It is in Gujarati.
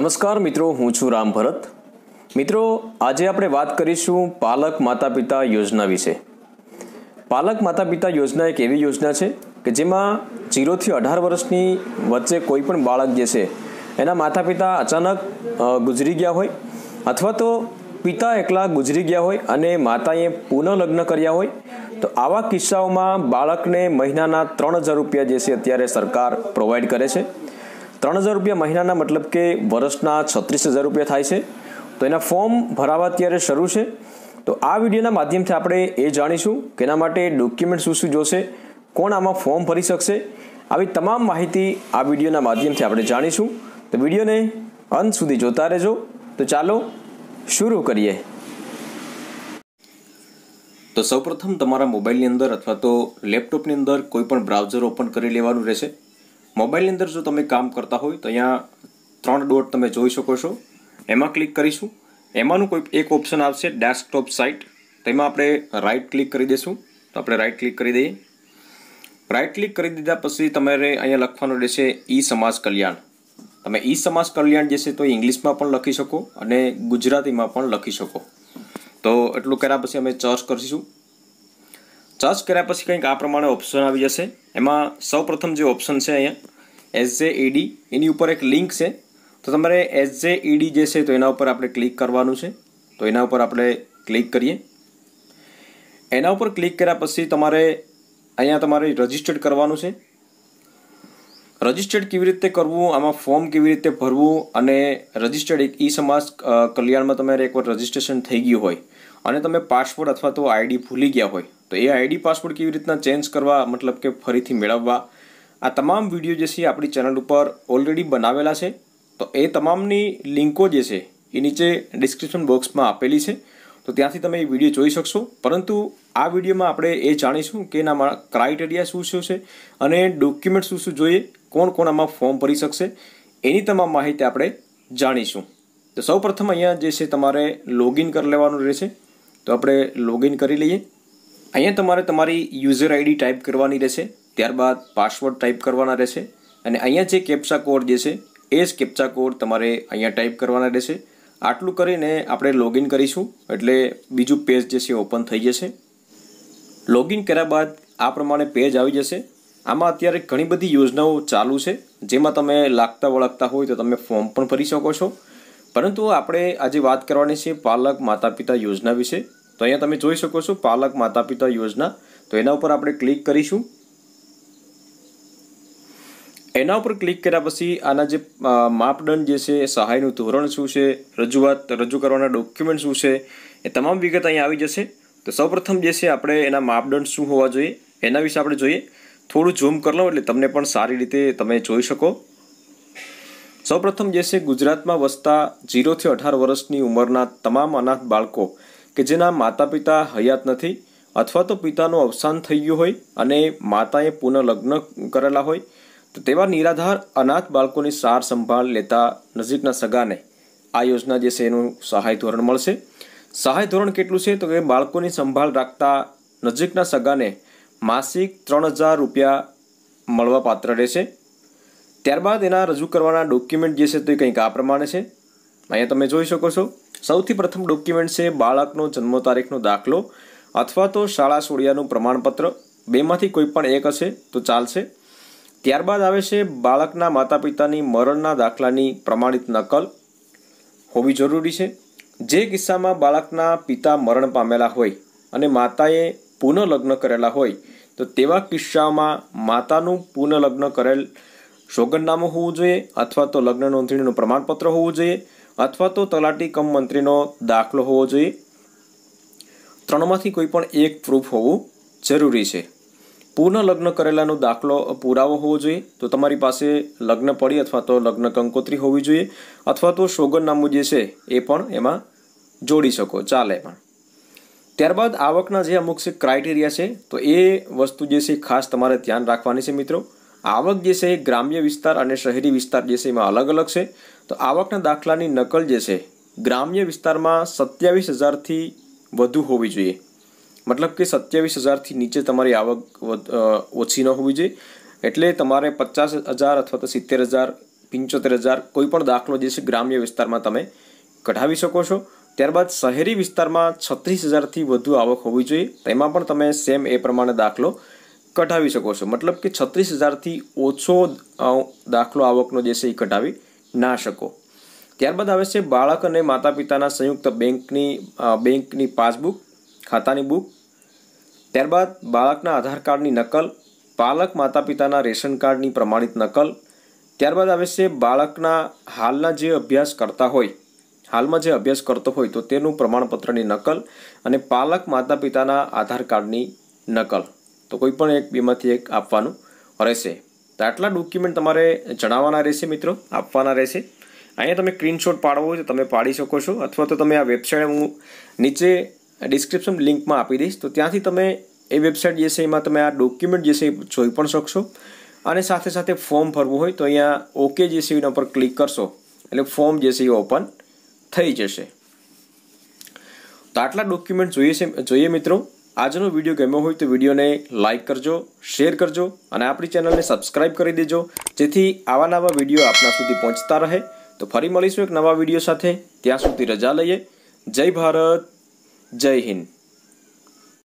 નમસ્કાર મિત્રો હું છું રામ ભરત મિત્રો આજે આપણે વાત કરીશું પાલક માતા પિતા યોજના વિશે પાલક માતા પિતા યોજના એક એવી યોજના છે કે જેમાં જીરોથી અઢાર વર્ષની વચ્ચે કોઈ પણ બાળક જે છે એના માતા પિતા અચાનક ગુજરી ગયા હોય અથવા તો પિતા એકલા ગુજરી ગયા હોય અને માતાએ પુનઃલગ્ન કર્યા હોય તો આવા કિસ્સાઓમાં બાળકને મહિનાના ત્રણ હજાર રૂપિયા જે છે અત્યારે સરકાર પ્રોવાઈડ કરે છે ત્રણ હજાર રૂપિયા મહિનાના મતલબ કે વર્ષના છત્રીસ હજાર રૂપિયા થાય છે તો એના ફોર્મ ભરાવા અત્યારે શરૂ છે તો આ વિડીયોના માધ્યમથી આપણે એ જાણીશું કે એના માટે ડોક્યુમેન્ટ શું શું જોશે કોણ આમાં ફોર્મ ભરી શકશે આવી તમામ માહિતી આ વિડીયોના માધ્યમથી આપણે જાણીશું તો વિડીયોને અંત સુધી જોતા રહેજો તો ચાલો શરૂ કરીએ તો સૌપ્રથમ તમારા મોબાઈલની અંદર અથવા તો લેપટોપની અંદર કોઈ પણ બ્રાઉઝર ઓપન કરી લેવાનું રહેશે મોબાઈલની અંદર જો તમે કામ કરતા હોય તો અહીંયા ત્રણ ડોટ તમે જોઈ શકો છો એમાં ક્લિક કરીશું એમાંનું કોઈ એક ઓપ્શન આવશે ડેસ્કટોપ સાઇટ તેમાં આપણે રાઇટ ક્લિક કરી દઈશું તો આપણે રાઇટ ક્લિક કરી દઈએ રાઇટ ક્લિક કરી દીધા પછી તમારે અહીંયા લખવાનું રહેશે ઈ સમાજ કલ્યાણ તમે ઈ સમાજ કલ્યાણ જે છે તો ઇંગ્લિશમાં પણ લખી શકો અને ગુજરાતીમાં પણ લખી શકો તો એટલું કર્યા પછી અમે સર્ચ કરીશું સર્ચ કર્યા પછી કંઈક આ પ્રમાણે ઓપ્શન આવી જશે એમાં સૌપ્રથમ જે ઓપ્શન છે અહીંયા એસ જે ઈડી એની ઉપર એક લિંક છે તો તમારે એસ જે ઈડી જે છે તો એના ઉપર આપણે ક્લિક કરવાનું છે તો એના ઉપર આપણે ક્લિક કરીએ એના ઉપર ક્લિક કર્યા પછી તમારે અહીંયા તમારે રજિસ્ટર્ડ કરવાનું છે રજિસ્ટર્ડ કેવી રીતે કરવું આમાં ફોર્મ કેવી રીતે ભરવું અને રજિસ્ટર્ડ એક ઈ સમાજ કલ્યાણમાં તમારે એકવાર રજિસ્ટ્રેશન થઈ ગયું હોય અને તમે પાસપોર્ટ અથવા તો આઈડી ભૂલી ગયા હોય તો એ આઈડી પાસવર્ડ કેવી રીતના ચેન્જ કરવા મતલબ કે ફરીથી મેળવવા આ તમામ વિડીયો જે છે આપણી ચેનલ ઉપર ઓલરેડી બનાવેલા છે તો એ તમામની લિંકો જે છે એ નીચે ડિસ્ક્રિપ્શન બોક્સમાં આપેલી છે તો ત્યાંથી તમે એ વિડીયો જોઈ શકશો પરંતુ આ વિડીયોમાં આપણે એ જાણીશું કે એના ક્રાઇટેરિયા શું શું છે અને ડોક્યુમેન્ટ શું શું જોઈએ કોણ કોણ આમાં ફોર્મ ભરી શકશે એની તમામ માહિતી આપણે જાણીશું તો સૌ પ્રથમ અહીંયા જે છે તમારે લોગિન કરી લેવાનું રહેશે તો આપણે લોગિન કરી લઈએ અહીંયા તમારે તમારી યુઝર આઈડી ટાઈપ કરવાની રહેશે ત્યારબાદ પાસવર્ડ ટાઈપ કરવાના રહેશે અને અહીંયા જે કેપ્ચા કોડ જે છે એ જ કેપ્ચા કોડ તમારે અહીંયા ટાઈપ કરવાના રહેશે આટલું કરીને આપણે લોગિન કરીશું એટલે બીજું પેજ જે છે ઓપન થઈ જશે લોગિન કર્યા બાદ આ પ્રમાણે પેજ આવી જશે આમાં અત્યારે ઘણી બધી યોજનાઓ ચાલુ છે જેમાં તમે લાગતા વળગતા હોય તો તમે ફોર્મ પણ ભરી શકો છો પરંતુ આપણે આજે વાત કરવાની છે પાલક માતા પિતા યોજના વિશે તો અહીંયા તમે જોઈ શકો છો પાલક માતા પિતા યોજના તો એના ઉપર આપણે ક્લિક કરીશું એના ઉપર ક્લિક કર્યા પછી આના જે માપદંડ જે છે સહાયનું ધોરણ શું છે રજૂઆત રજૂ કરવાના ડોક્યુમેન્ટ શું છે એ તમામ વિગત અહીંયા આવી જશે તો સૌપ્રથમ જે છે આપણે એના માપદંડ શું હોવા જોઈએ એના વિશે આપણે જોઈએ થોડું ઝૂમ કરી લઉં એટલે તમને પણ સારી રીતે તમે જોઈ શકો સૌપ્રથમ જે છે ગુજરાતમાં વસતા જીરોથી અઢાર વર્ષની ઉંમરના તમામ અનાથ બાળકો કે જેના માતા પિતા હયાત નથી અથવા તો પિતાનું અવસાન થઈ ગયું હોય અને માતાએ પુનઃ લગ્ન કરેલા હોય તો તેવા નિરાધાર અનાથ બાળકોની સાર સંભાળ લેતા નજીકના સગાને આ યોજના જે છે એનું સહાય ધોરણ મળશે સહાય ધોરણ કેટલું છે તો કે બાળકોની સંભાળ રાખતા નજીકના સગાને માસિક ત્રણ હજાર રૂપિયા મળવા પાત્ર રહેશે ત્યારબાદ એના રજૂ કરવાના ડોક્યુમેન્ટ જે છે તે કંઈક આ પ્રમાણે છે અહીંયા તમે જોઈ શકો છો સૌથી પ્રથમ ડોક્યુમેન્ટ છે બાળકનો જન્મ તારીખનો દાખલો અથવા તો શાળા સોડિયાનું પ્રમાણપત્ર બેમાંથી કોઈ પણ એક હશે તો ચાલશે ત્યારબાદ આવે છે બાળકના માતા પિતાની મરણના દાખલાની પ્રમાણિત નકલ હોવી જરૂરી છે જે કિસ્સામાં બાળકના પિતા મરણ પામેલા હોય અને માતાએ પુનઃલગ્ન કરેલા હોય તો તેવા કિસ્સામાં માતાનું પુનઃલગ્ન કરેલ સોગંદનામું હોવું જોઈએ અથવા તો લગ્ન નોંધણીનું પ્રમાણપત્ર હોવું જોઈએ અથવા તો તલાટી કમ મંત્રીનો દાખલો હોવો જોઈએ ત્રણમાંથી કોઈ પણ એક પ્રૂફ હોવું જરૂરી છે પૂર્ણ લગ્ન કરેલાનો દાખલો પુરાવો હોવો જોઈએ તો તમારી પાસે લગ્ન પડી અથવા તો લગ્ન કંકોત્રી હોવી જોઈએ અથવા તો સોગંદનામું જે છે એ પણ એમાં જોડી શકો ચાલે પણ ત્યારબાદ આવકના જે અમુક ક્રાઇટેરિયા છે તો એ વસ્તુ જે છે ખાસ તમારે ધ્યાન રાખવાની છે મિત્રો આવક જે છે એ ગ્રામ્ય વિસ્તાર અને શહેરી વિસ્તાર જે છે એમાં અલગ અલગ છે તો આવકના દાખલાની નકલ જે છે ગ્રામ્ય વિસ્તારમાં સત્યાવીસ હજારથી વધુ હોવી જોઈએ મતલબ કે સત્યાવીસ હજારથી નીચે તમારી આવક ઓછી ન હોવી જોઈએ એટલે તમારે પચાસ હજાર અથવા તો સિત્તેર હજાર પંચોતેર હજાર કોઈ પણ દાખલો જે છે ગ્રામ્ય વિસ્તારમાં તમે કઢાવી શકો છો ત્યારબાદ શહેરી વિસ્તારમાં છત્રીસ હજારથી વધુ આવક હોવી જોઈએ તેમાં પણ તમે સેમ એ પ્રમાણે દાખલો કઢાવી શકો છો મતલબ કે છત્રીસ હજારથી ઓછો દાખલો આવકનો જે છે એ કઢાવી ના શકો ત્યારબાદ આવે છે બાળક અને માતા પિતાના સંયુક્ત બેંકની બેંકની પાસબુક ખાતાની બુક ત્યારબાદ બાળકના આધાર કાર્ડની નકલ પાલક માતા પિતાના રેશન કાર્ડની પ્રમાણિત નકલ ત્યારબાદ આવે છે બાળકના હાલના જે અભ્યાસ કરતા હોય હાલમાં જે અભ્યાસ કરતો હોય તો તેનું પ્રમાણપત્રની નકલ અને પાલક માતા પિતાના આધાર કાર્ડની નકલ તો કોઈ પણ એક બેમાંથી એક આપવાનું રહેશે તો આટલા ડોક્યુમેન્ટ તમારે જણાવવાના રહેશે મિત્રો આપવાના રહેશે અહીંયા તમે સ્ક્રીનશોટ પાડવો હોય તો તમે પાડી શકો છો અથવા તો તમે આ વેબસાઇટ હું નીચે ડિસ્ક્રિપ્શન લિંકમાં આપી દઈશ તો ત્યાંથી તમે એ વેબસાઇટ જે છે એમાં તમે આ ડોક્યુમેન્ટ જે છે જોઈ પણ શકશો અને સાથે સાથે ફોર્મ ભરવું હોય તો અહીંયા ઓકે જે છે એના પર ક્લિક કરશો એટલે ફોર્મ જે છે એ ઓપન થઈ જશે તો આટલા ડોક્યુમેન્ટ જોઈએ છે જોઈએ મિત્રો આજનો વિડીયો ગમ્યો હોય તો વિડીયોને લાઇક કરજો શેર કરજો અને આપણી ચેનલને સબસ્ક્રાઇબ કરી દેજો જેથી આવા નવા વિડીયો આપના સુધી પહોંચતા રહે તો ફરી મળીશું એક નવા વિડીયો સાથે ત્યાં સુધી રજા લઈએ જય ભારત જય હિન્દ